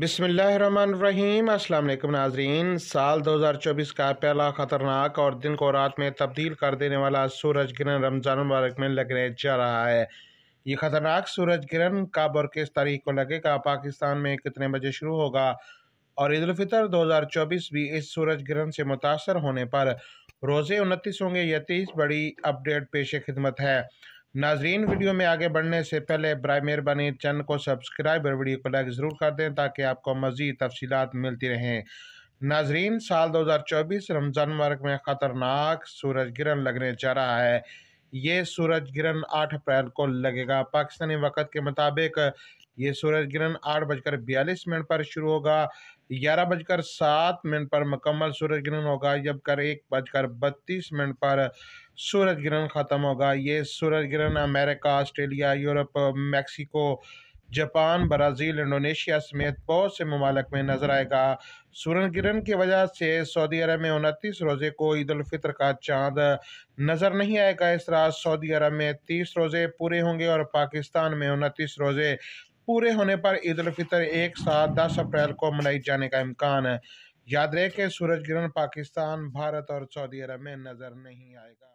बिसमीम अल्लाम नाजरीन साल 2024 का पहला ख़तरनाक और दिन को रात में तब्दील कर देने वाला सूरज ग्रहण रमज़ान मुबारक में लगने जा रहा है ये ख़तरनाक सूरज ग्रहण कब और किस तारीख को लगेगा पाकिस्तान में कितने बजे शुरू होगा और ईदालफ़ितर 2024 भी इस सूरज ग्रहण से मुतासर होने पर रोज़े उनतीस होंगे यह तीस बड़ी अपडेट पेश खिदमत है नाजरीन वीडियो में आगे बढ़ने से पहले बर मेहरबानी चैनल को सब्सक्राइब और वीडियो को लाइक ज़रूर कर दें ताकि आपको मज़ीद तफसीत मिलती रहें नाजरीन साल 2024 रमज़ान मार्ग में ख़तरनाक सूरज गिरन लगने जा रहा है ये सूरज ग्रहण आठ अप्रैल को लगेगा पाकिस्तानी वक्त के मुताबिक ये सूरज ग्रहण आठ बजकर बयालीस मिनट पर शुरू होगा ग्यारह बजकर सात मिनट पर मुकम्मल सूरज ग्रहण होगा जबकर एक बजकर बत्तीस मिनट पर सूरज ग्रहण ख़त्म होगा ये सूरज ग्रहण America Australia Europe Mexico Japan Brazil Indonesia समेत बहुत से ममालक में नजर आएगा सूरज ग्रहण की वजह से सऊदी अरब में उनतीस रोज़े को ईद फितर का चांद नज़र नहीं आएगा इस रात सऊदी अरब में तीस रोज़े पूरे होंगे और पाकिस्तान में उनतीस रोज़े पूरे होने पर ईद फितर एक साथ दस अप्रैल को मनाई जाने का इम्कान है याद रहे कि सूरज ग्रहण पाकिस्तान भारत और सऊदी अरब में नज़र नहीं आएगा